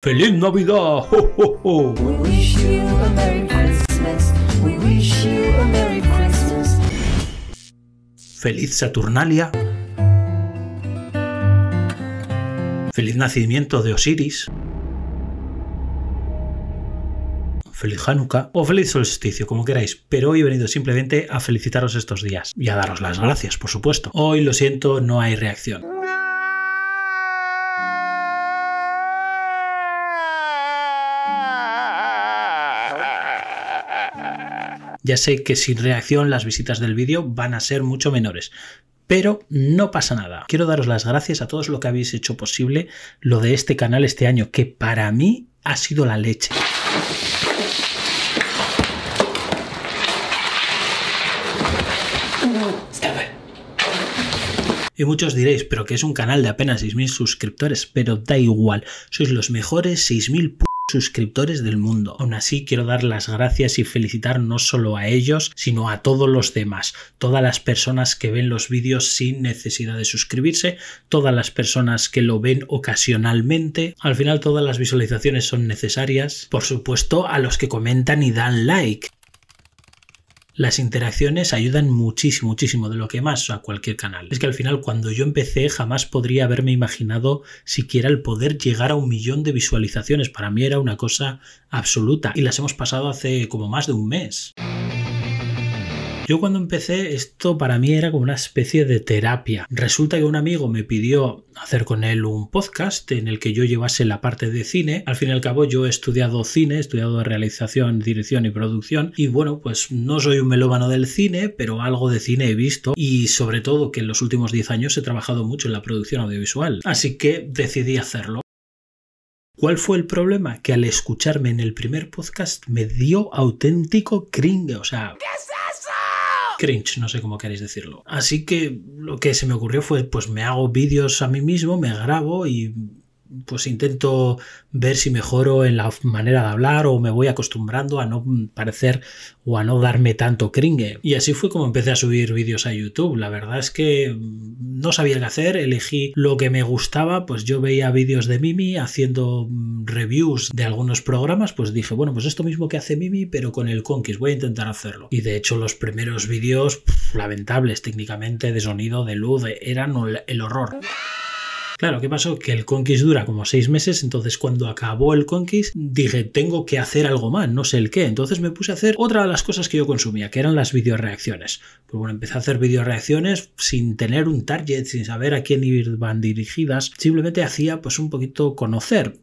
¡Feliz Navidad! ¡Ho, feliz Saturnalia! ¡Feliz nacimiento de Osiris! feliz Hanukkah o feliz solsticio, como queráis, pero hoy he venido simplemente a felicitaros estos días y a daros las gracias, por supuesto. Hoy, lo siento, no hay reacción. ya sé que sin reacción las visitas del vídeo van a ser mucho menores. Pero no pasa nada. Quiero daros las gracias a todos lo que habéis hecho posible lo de este canal este año, que para mí ha sido la leche. Y muchos diréis, pero que es un canal de apenas 6.000 suscriptores, pero da igual, sois los mejores 6.000 suscriptores del mundo. Aún así, quiero dar las gracias y felicitar no solo a ellos, sino a todos los demás. Todas las personas que ven los vídeos sin necesidad de suscribirse, todas las personas que lo ven ocasionalmente. Al final, todas las visualizaciones son necesarias. Por supuesto, a los que comentan y dan like las interacciones ayudan muchísimo, muchísimo, de lo que más a cualquier canal. Es que al final, cuando yo empecé, jamás podría haberme imaginado siquiera el poder llegar a un millón de visualizaciones. Para mí era una cosa absoluta y las hemos pasado hace como más de un mes. Yo cuando empecé esto para mí era como una especie de terapia. Resulta que un amigo me pidió hacer con él un podcast en el que yo llevase la parte de cine. Al fin y al cabo yo he estudiado cine, he estudiado realización, dirección y producción y bueno, pues no soy un melómano del cine, pero algo de cine he visto y sobre todo que en los últimos 10 años he trabajado mucho en la producción audiovisual. Así que decidí hacerlo. ¿Cuál fue el problema? Que al escucharme en el primer podcast me dio auténtico cringe, o sea cringe, no sé cómo queréis decirlo. Así que lo que se me ocurrió fue, pues me hago vídeos a mí mismo, me grabo y pues intento ver si mejoro en la manera de hablar o me voy acostumbrando a no parecer o a no darme tanto cringe. Y así fue como empecé a subir vídeos a YouTube. La verdad es que mm, no sabía qué hacer, elegí lo que me gustaba, pues yo veía vídeos de Mimi haciendo mm, reviews de algunos programas, pues dije, bueno, pues esto mismo que hace Mimi, pero con el Conquist, voy a intentar hacerlo. Y de hecho los primeros vídeos lamentables técnicamente de sonido, de luz, eran el horror. Claro, ¿qué pasó? Que el Conquist dura como seis meses, entonces cuando acabó el Conquist dije, tengo que hacer algo más, no sé el qué. Entonces me puse a hacer otra de las cosas que yo consumía, que eran las videoreacciones. Pues bueno, empecé a hacer videoreacciones sin tener un target, sin saber a quién iban dirigidas. Simplemente hacía pues un poquito conocer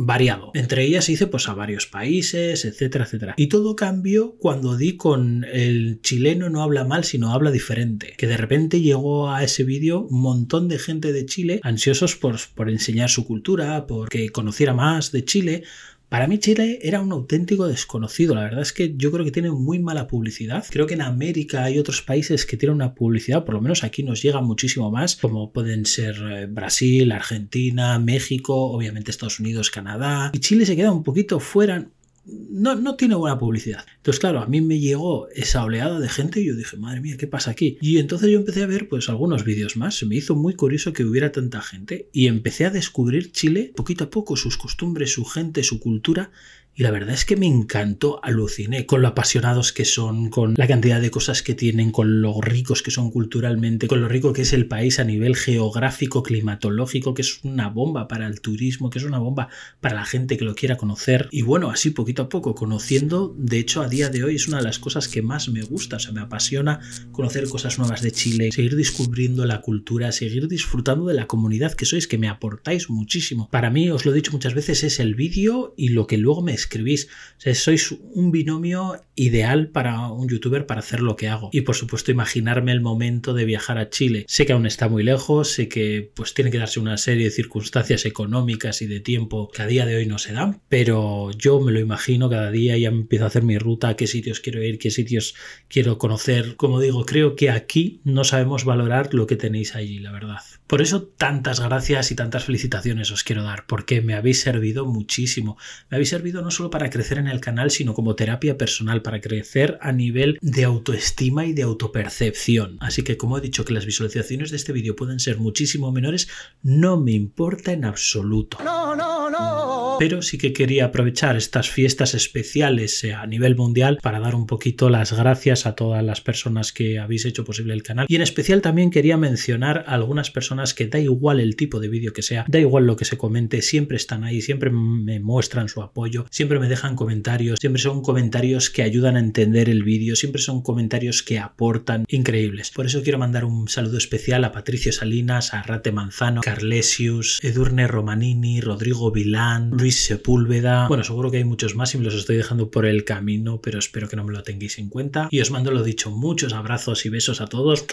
variado. Entre ellas hice pues a varios países, etcétera, etcétera. Y todo cambió cuando di con el chileno no habla mal, sino habla diferente. Que de repente llegó a ese vídeo un montón de gente de Chile ansiosos por, enseñar su cultura, porque conociera más de Chile, para mí Chile era un auténtico desconocido. La verdad es que yo creo que tiene muy mala publicidad. Creo que en América hay otros países que tienen una publicidad, por lo menos aquí nos llega muchísimo más, como pueden ser eh, Brasil, Argentina, México, obviamente Estados Unidos, Canadá. Y Chile se queda un poquito fuera, no, no, tiene buena publicidad. Entonces, claro, a mí me llegó esa oleada de gente y yo dije, madre mía, ¿qué pasa aquí? Y entonces yo empecé a ver pues algunos vídeos más. Se me hizo muy curioso que hubiera tanta gente y empecé a descubrir Chile poquito a poco, sus costumbres, su gente, su cultura y la verdad es que me encantó, aluciné con lo apasionados que son, con la cantidad de cosas que tienen, con lo ricos que son culturalmente, con lo rico que es el país a nivel geográfico, climatológico, que es una bomba para el turismo, que es una bomba para la gente que lo quiera conocer. Y bueno, así poquito a poco, conociendo, de hecho a día de hoy es una de las cosas que más me gusta, o sea, me apasiona conocer cosas nuevas de Chile, seguir descubriendo la cultura, seguir disfrutando de la comunidad que sois, que me aportáis muchísimo. Para mí, os lo he dicho muchas veces, es el vídeo y lo que luego me escribís. O sois un binomio ideal para un youtuber para hacer lo que hago. Y por supuesto, imaginarme el momento de viajar a Chile. Sé que aún está muy lejos, sé que pues tiene que darse una serie de circunstancias económicas y de tiempo que a día de hoy no se dan, pero yo me lo imagino cada día y ya empiezo a hacer mi ruta, qué sitios quiero ir, qué sitios quiero conocer. Como digo, creo que aquí no sabemos valorar lo que tenéis allí, la verdad. Por eso tantas gracias y tantas felicitaciones os quiero dar, porque me habéis servido muchísimo. Me habéis servido no solo para crecer en el canal, sino como terapia personal, para crecer a nivel de autoestima y de autopercepción. Así que como he dicho que las visualizaciones de este vídeo pueden ser muchísimo menores, no me importa en absoluto. No, no, no pero sí que quería aprovechar estas fiestas especiales eh, a nivel mundial para dar un poquito las gracias a todas las personas que habéis hecho posible el canal. Y en especial también quería mencionar a algunas personas que da igual el tipo de vídeo que sea, da igual lo que se comente, siempre están ahí, siempre me muestran su apoyo, siempre me dejan comentarios, siempre son comentarios que ayudan a entender el vídeo, siempre son comentarios que aportan increíbles. Por eso quiero mandar un saludo especial a Patricio Salinas, a Rate Manzano, Carlesius, Edurne Romanini, Rodrigo Vilán, Sepúlveda. Bueno, seguro que hay muchos más y me los estoy dejando por el camino, pero espero que no me lo tengáis en cuenta. Y os mando lo dicho, muchos abrazos y besos a todos.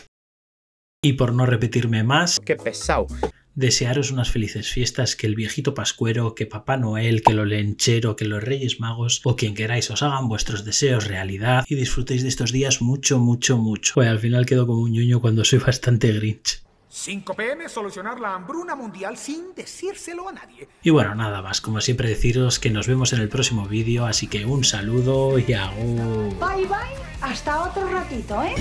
Y por no repetirme más... ¡Qué pesado! Desearos unas felices fiestas, que el viejito pascuero, que Papá Noel, que lo lenchero, que los Reyes Magos o quien queráis os hagan vuestros deseos realidad y disfrutéis de estos días mucho, mucho, mucho. Pues al final quedo como un ñoño cuando soy bastante grinch. 5 pm, solucionar la hambruna mundial sin decírselo a nadie. Y bueno, nada más, como siempre deciros que nos vemos en el próximo vídeo, así que un saludo y un... Bye bye, hasta otro ratito, ¿eh?